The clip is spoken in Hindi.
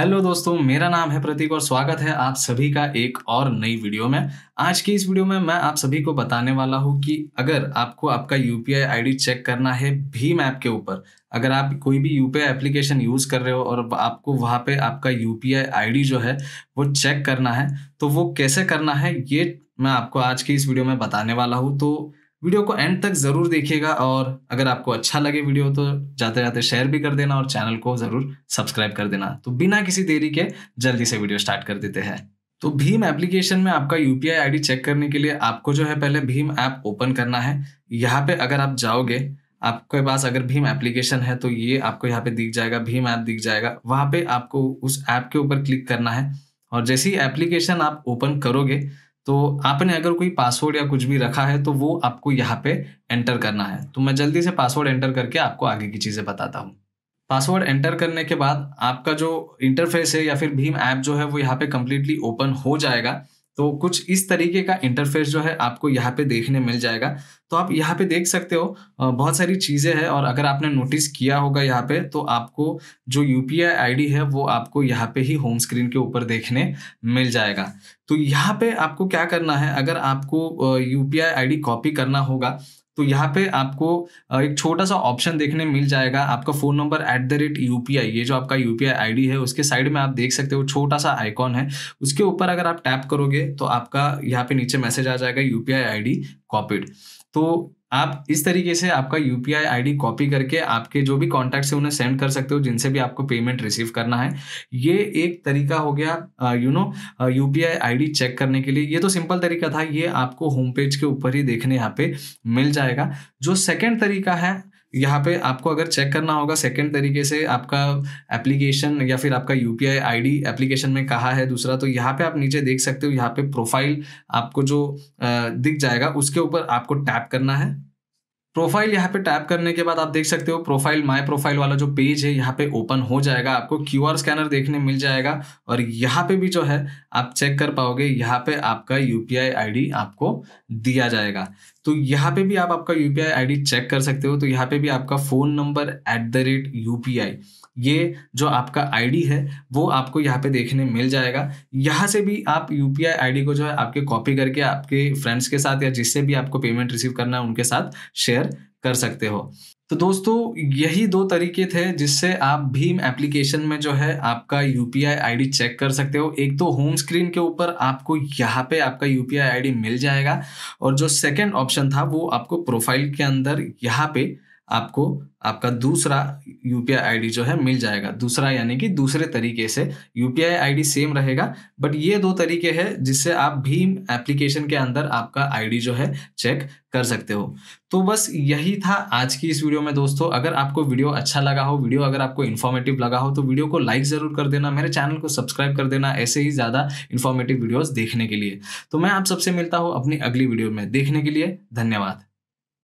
हेलो दोस्तों मेरा नाम है प्रतीक और स्वागत है आप सभी का एक और नई वीडियो में आज की इस वीडियो में मैं आप सभी को बताने वाला हूं कि अगर आपको आपका यू आईडी चेक करना है भीम ऐप के ऊपर अगर आप कोई भी यू एप्लीकेशन यूज़ कर रहे हो और आपको वहाँ पे आपका यू आईडी जो है वो चेक करना है तो वो कैसे करना है ये मैं आपको आज की इस वीडियो में बताने वाला हूँ तो वीडियो को एंड तक ज़रूर देखिएगा और अगर आपको अच्छा लगे वीडियो तो जाते जाते शेयर भी कर देना और चैनल को ज़रूर सब्सक्राइब कर देना तो बिना किसी देरी के जल्दी से वीडियो स्टार्ट कर देते हैं तो भीम एप्लीकेशन में आपका यू आईडी चेक करने के लिए आपको जो है पहले भीम ऐप ओपन करना है यहाँ पे अगर आप जाओगे आपके पास अगर भीम एप्लीकेशन है तो ये आपको यहाँ पे दिख जाएगा भीम ऐप दिख जाएगा वहाँ पे आपको उस ऐप के ऊपर क्लिक करना है और जैसे ही एप्लीकेशन आप ओपन करोगे तो आपने अगर कोई पासवर्ड या कुछ भी रखा है तो वो आपको यहाँ पे एंटर करना है तो मैं जल्दी से पासवर्ड एंटर करके आपको आगे की चीज़ें बताता हूँ पासवर्ड एंटर करने के बाद आपका जो इंटरफेस है या फिर भीम ऐप जो है वो यहाँ पे कम्प्लीटली ओपन हो जाएगा तो कुछ इस तरीके का इंटरफेस जो है आपको यहाँ पे देखने मिल जाएगा तो आप यहाँ पे देख सकते हो बहुत सारी चीज़ें हैं और अगर आपने नोटिस किया होगा यहाँ पे तो आपको जो यू पी है वो आपको यहाँ पे ही होम स्क्रीन के ऊपर देखने मिल जाएगा तो यहाँ पे आपको क्या करना है अगर आपको यू पी कॉपी करना होगा तो यहाँ पे आपको एक छोटा सा ऑप्शन देखने मिल जाएगा आपका phone number at the rate U ये जो आपका यू पी है उसके साइड में आप देख सकते हो छोटा सा आइकॉन है उसके ऊपर अगर आप टैप करोगे तो आपका यहाँ पे नीचे मैसेज आ जाएगा यू पी कॉपीड तो आप इस तरीके से आपका यू पी आई कॉपी करके आपके जो भी कॉन्टैक्ट है उन्हें सेंड कर सकते हो जिनसे भी आपको पेमेंट रिसीव करना है ये एक तरीका हो गया you know U P I check करने के लिए ये तो सिंपल तरीका था ये आपको होम पेज के ऊपर ही देखने यहाँ पे मिल जाएगा जो सेकेंड तरीका है यहाँ पे आपको अगर चेक करना होगा सेकंड तरीके से आपका एप्लीकेशन या फिर आपका यू पी आई एप्लीकेशन में कहा है दूसरा तो यहाँ पे आप नीचे देख सकते हो यहाँ पे प्रोफाइल आपको जो दिख जाएगा उसके ऊपर आपको टैप करना है प्रोफाइल यहाँ पे टैप करने के बाद आप देख सकते हो प्रोफाइल माय प्रोफाइल वाला जो पेज है यहाँ पे ओपन हो जाएगा आपको आर स्कैनर देखने मिल जाएगा और यहाँ पे भी जो है आप चेक कर पाओगे यहाँ पे आपका यूपीआई आईडी आपको दिया जाएगा तो यहाँ पे भी आप आपका यू पी आई चेक कर सकते हो तो यहाँ पे भी आपका phone number at the rate U ये जो आपका आईडी है वो आपको यहाँ पे देखने मिल जाएगा यहाँ से भी आप यू पी आई को जो है आपके कॉपी करके आपके फ्रेंड्स के साथ या जिससे भी आपको पेमेंट रिसीव करना है उनके साथ शेयर कर सकते हो तो दोस्तों यही दो तरीके थे जिससे आप भीम एप्लीकेशन में जो है आपका यू पी आई चेक कर सकते हो एक तो होम स्क्रीन के ऊपर आपको यहाँ पे आपका यू पी आई मिल जाएगा और जो सेकेंड ऑप्शन था वो आपको प्रोफाइल के अंदर यहाँ पे आपको आपका दूसरा यूपीआई आईडी जो है मिल जाएगा दूसरा यानी कि दूसरे तरीके से यूपीआई आईडी सेम रहेगा बट ये दो तरीके हैं जिससे आप भीम एप्लीकेशन के अंदर आपका आईडी जो है चेक कर सकते हो तो बस यही था आज की इस वीडियो में दोस्तों अगर आपको वीडियो अच्छा लगा हो वीडियो अगर आपको इन्फॉर्मेटिव लगा हो तो वीडियो को लाइक ज़रूर कर देना मेरे चैनल को सब्सक्राइब कर देना ऐसे ही ज़्यादा इन्फॉर्मेटिव वीडियोज़ देखने के लिए तो मैं आप सबसे मिलता हूँ अपनी अगली वीडियो में देखने के लिए धन्यवाद